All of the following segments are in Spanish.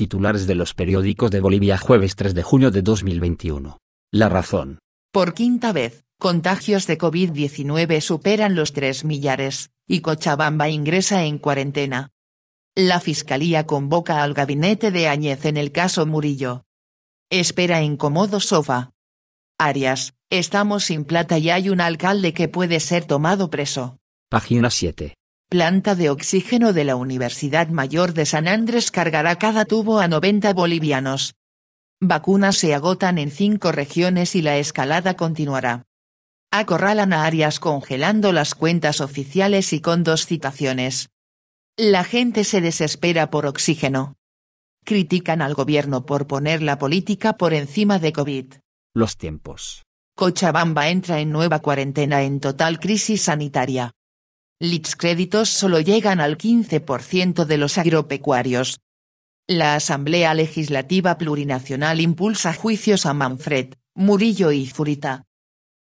Titulares de los periódicos de Bolivia jueves 3 de junio de 2021. La razón. Por quinta vez, contagios de COVID-19 superan los 3 millares, y Cochabamba ingresa en cuarentena. La Fiscalía convoca al gabinete de Áñez en el caso Murillo. Espera en Comodo sofá. Arias, estamos sin plata y hay un alcalde que puede ser tomado preso. Página 7 planta de oxígeno de la Universidad Mayor de San Andrés cargará cada tubo a 90 bolivianos. Vacunas se agotan en cinco regiones y la escalada continuará. Acorralan a Arias congelando las cuentas oficiales y con dos citaciones. La gente se desespera por oxígeno. Critican al gobierno por poner la política por encima de COVID. Los tiempos. Cochabamba entra en nueva cuarentena en total crisis sanitaria. LITS créditos solo llegan al 15% de los agropecuarios. La Asamblea Legislativa Plurinacional impulsa juicios a Manfred, Murillo y Zurita.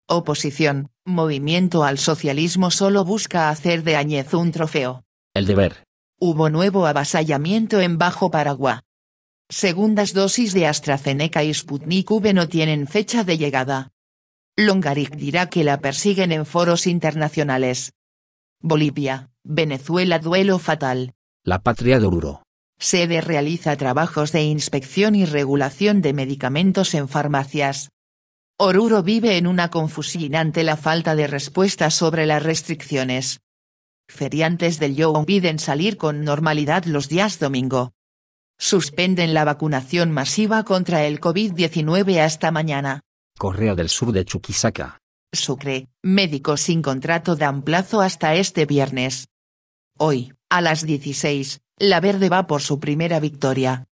Oposición, Movimiento al Socialismo solo busca hacer de Añez un trofeo. El deber. Hubo nuevo avasallamiento en Bajo Paraguay. Segundas dosis de AstraZeneca y Sputnik V no tienen fecha de llegada. Longaric dirá que la persiguen en foros internacionales. Bolivia, Venezuela duelo fatal. La patria de Oruro. Sede realiza trabajos de inspección y regulación de medicamentos en farmacias. Oruro vive en una confusión ante la falta de respuesta sobre las restricciones. Feriantes del yo piden salir con normalidad los días domingo. Suspenden la vacunación masiva contra el COVID-19 hasta mañana. Correa del Sur de Chuquisaca. Sucre, médicos sin contrato dan plazo hasta este viernes. Hoy, a las 16, La Verde va por su primera victoria.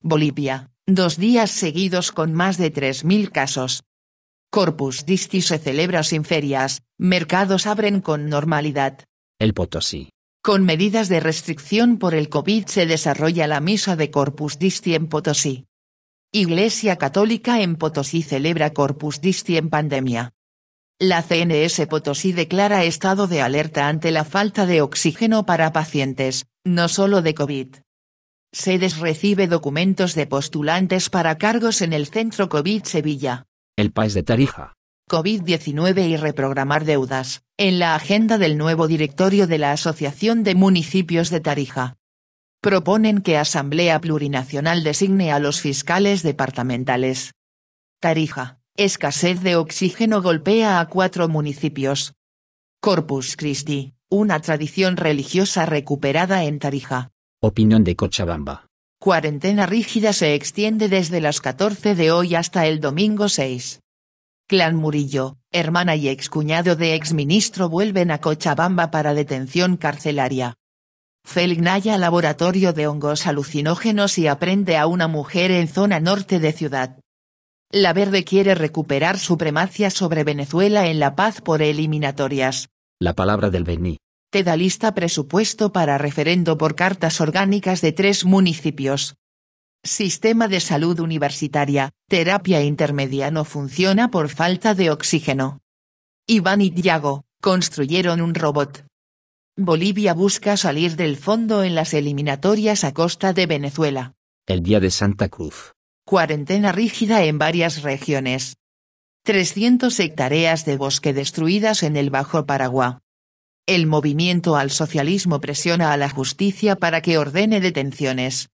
Bolivia, dos días seguidos con más de 3.000 casos. Corpus Disti se celebra sin ferias, mercados abren con normalidad. El Potosí. Con medidas de restricción por el COVID se desarrolla la misa de Corpus Disti en Potosí. Iglesia Católica en Potosí celebra Corpus Disti en pandemia. La CNS Potosí declara estado de alerta ante la falta de oxígeno para pacientes, no solo de COVID. Sedes recibe documentos de postulantes para cargos en el Centro COVID Sevilla. El país de Tarija. COVID-19 y reprogramar deudas, en la agenda del nuevo directorio de la Asociación de Municipios de Tarija. Proponen que Asamblea Plurinacional designe a los fiscales departamentales. Tarija. Escasez de oxígeno golpea a cuatro municipios. Corpus Christi, una tradición religiosa recuperada en Tarija. Opinión de Cochabamba. Cuarentena rígida se extiende desde las 14 de hoy hasta el domingo 6. Clan Murillo, hermana y excuñado de exministro vuelven a Cochabamba para detención carcelaria. Felgnaya laboratorio de hongos alucinógenos y aprende a una mujer en zona norte de ciudad. La Verde quiere recuperar supremacía sobre Venezuela en la paz por eliminatorias. La palabra del Te da lista presupuesto para referendo por cartas orgánicas de tres municipios. Sistema de salud universitaria, terapia intermedia no funciona por falta de oxígeno. Iván y Diago construyeron un robot. Bolivia busca salir del fondo en las eliminatorias a costa de Venezuela. El día de Santa Cruz cuarentena rígida en varias regiones. 300 hectáreas de bosque destruidas en el Bajo Paraguay. El movimiento al socialismo presiona a la justicia para que ordene detenciones.